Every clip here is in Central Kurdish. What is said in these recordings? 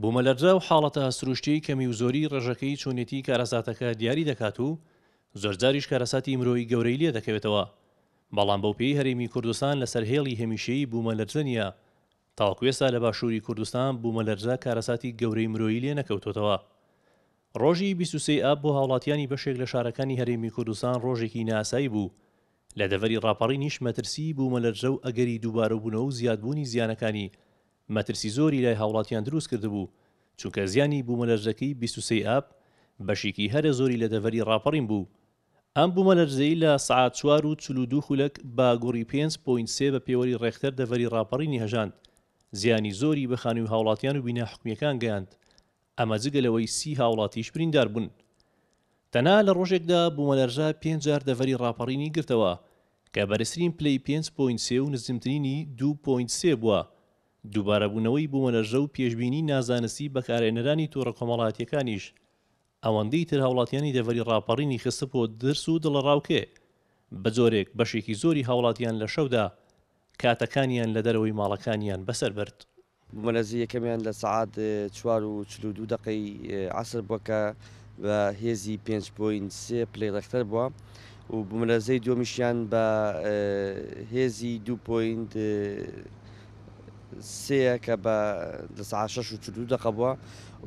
بوومەلەرجە و حاڵەتە سروشتی کەمی و زۆری ڕێژەکەی چونێتی کارەساتەکە دیاری دەکات و زۆرجاریش کارەساتی مرۆی گەورەی لێ دەکەوێتەوە بەڵام بەو پێی هەرێمی کوردستان لەسەر هێڵی هەمیشەی بوومەلەرجە نیە تاوکوێستا لە باشووری کوردستان بوومەلەرجە کارەساتی گەورەی مرۆی لێ نەکەوتوتەوە ڕۆژی 23 ئاب بۆ هاوڵاتیانی بەشێک لە شارەکانی هەرێمی کوردستان ڕۆژێکی ناسایی بوو لە دەڤری ڕاپەڕی نیش مەترسی بوومەلەرجە و ئەگەری دووبارە بوونەوە و زیادبوونی زیانەکانی مەترسی زۆری لای هاوڵاتیان دروست کردبوو چونکە زیانی بوومەلەرزەکەی 23 ئاب بەشێکی هەرە زۆری لە دەڤری ڕاپەڕین بوو ئەم بوومەلەرزەی لە سعات چوار و چلو دو خولەک با گۆڕی 5.3 بە پێوەری ڕێختەر دەڤری ڕاپەڕینی هەژاند زیانی زۆری بە خانی و هاوڵاتیان و بینە حکومیەکان گەیاند ئەمە جگەلەوەی سی هاوڵاتیش بریندار بوون تەنا لە ڕۆژێکدا بوومەلەرژە پێنجار دەڤری ڕاپەڕینی گرتەوە کە بەرزترین پلی 5.3 و نزمترینی 2.3 بووە دووبارەبوونەوەی بوومەلەژە و پێشببینی نازانستی بەکارێنەرانی تۆڕە کۆمەڵاتیەکانیش ئەوەندەی تر هاوڵاتیانی دەڤری ڕاپەڕینی خستپۆ دەرس و دڵڕاوکێ بە جۆرێک بەشێکی زۆری هاوڵاتیان لە شەودا کاتەکانیان لە دەرەوەی ماڵەکانیان بەسەر برد بوومەلەزی یەکەمیان لە سعات چوار و چلو دوو دقەی عسر بووکە بە هێزی 5.3 پلی ڕختەر بووە و بوومەلەزەی دومیشیان بە هێزی 2. سەیە کە بە لە سا شش و چلو دقە بووە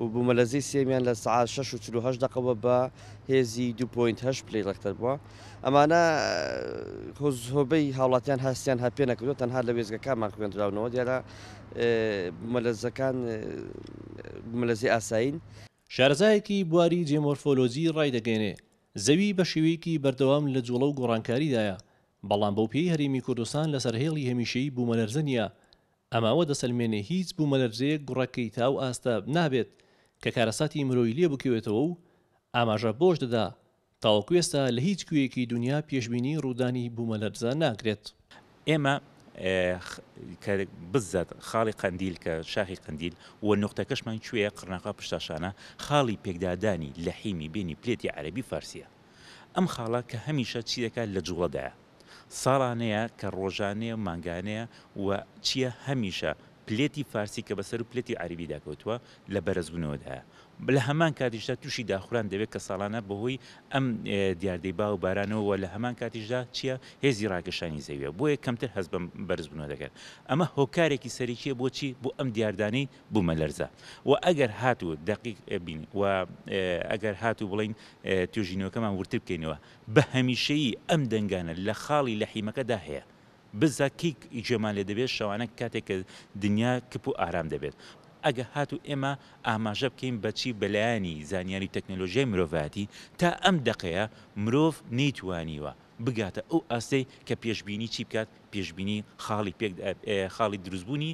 و بوومەلەزی سێمیان لە سا شش و چلوهش دقەوە بە هێزی 2.8 پلی لەختەر بووە ئەمانە هۆبەی هاوڵاتیان هەستیان هەپێ نەکردو تەنها لە وێزگەکانمان خوێنراونەوە دیارە مەلەزەکان مەلەزی ئاساین شارزایەکی بواری جێمۆرفۆلۆزی ڕایدەگەێنێ زەوی بە شێوەیەکی بەردەوام لە جوڵە و گۆڕانکاریدایە بەڵام بەو پێی هەرمی کوردستان لەسەر هێڵی هەمیشەی بوومەلەرزە نیە ئەماوە دەسەلمێنێ هیچ بوومەلەرزەیە گوڕەکەی تاو ئاستا نابێت کە کارەساتی مرۆی لێ بکەوێتەوە و ئاماژە بۆش دەدا تاوەکوێستا لە هیچ کوێیەکی دنیا پێشببینی ڕوودانی بوومەلەرزە ناکرێت ئێمە بزەت خاڵی قندیل کە شاخی قندیل و نقطەکەشمان کوێە قرناقا پشتاشانە خاڵی پێکدادانی لە حیمی بینی پلێتی عەربی فارسیە ئەم خاڵە کە هەمیشە چی دەکات لە جوڵەدایە ساڵانەیە کە ڕۆژانەیە مانگانەیە و چییە هەمیشە پلێتی فارسی کە بەسەر و پلێتی عریبی داکەوتوە لە بەرزبوونەوەدایە لە هەمان کاتیشدا تووشی داخوران دەوێت کە ساڵانە بەهۆی ئەم دیاردەی با و بارانەوە لە هەمان کاتیشدا چییە هێزی ڕاکەشانی زەویە بۆیە کەمتر هەز بەم بەرزبوونەوە دەکەن ئەمە هۆکارێکی سەریکیە بۆچی بۆ ئەم دیاردانی بوومە لەرزە و ئەگەر هاتوو دقیق بین و ئەگەر هاتوو بڵین توژینەوەکەمان ورتر بکەینەوە بە هەمیشەیی ئەم دەنگانە لە خاڵی لە حیمەکەدا هەیە بزە کیک ئیجێمان لێ دەبێت شەوانە کاتێک کە دنیا کپ و ئارام دەبێت ئەگە هاتو ئێمە ئاماژە بکەین بەچی بەلایانی زانیاری تەکنۆلۆژیای مرۆڤەتی تا ئەم دقەیە مرۆڤ نەیتوانیوە بگاتە ئەو ئاستەی کە پێشببینی چی بکات پێشببینی خاڵی خاڵی دروستبوونی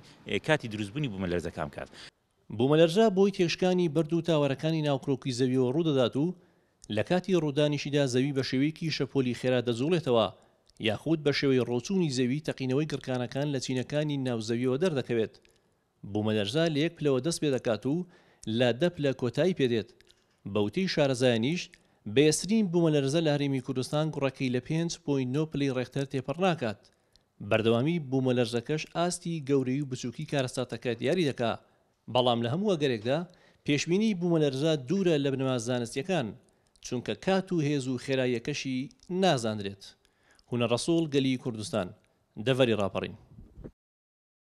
کاتی دروستبوونی بوومە لەرزەکان کات. بوومەلەرزە بۆی تێشکانی بەرد و تاوەرەکانی ناوکرۆکی زەویەوە ڕوودەدات و لە کاتی ڕوودانیشیدا زەوی بە شێوەیەکی شەپۆلی خێرا دەزوڵێتەوە یاخود بە شێوەی ڕۆچوونی زەوی تەقینەوەی گرکانەکان لە چینەکانی ناوزەویەوە دەردەکەوێت بوومەلەرزا لە یەک پلەوە دەست پێ دەکات و لا دەپ لە کۆتایی پێدێت بەوتی شارەزایانیش بێسرین بوومەلەرزە لە هەرێمی کوردستان کوڕەکەی لە 5.9 پلی ڕێکتەر تێپەڕ ناکات بەردەوامی بوومەلەرزەکەش ئاستی گەورەی و بچووکی کارستاتەکە دیاری دەکا بەڵام لە هەموو گەرێکدا پێشبینی بوومەلەرزە دوورە لە بنەوە زانستیەکان چونکە کات و هێز و خێراییەکەشی نازانرێت. هنا الرسول قلي كردستان دفري رابرين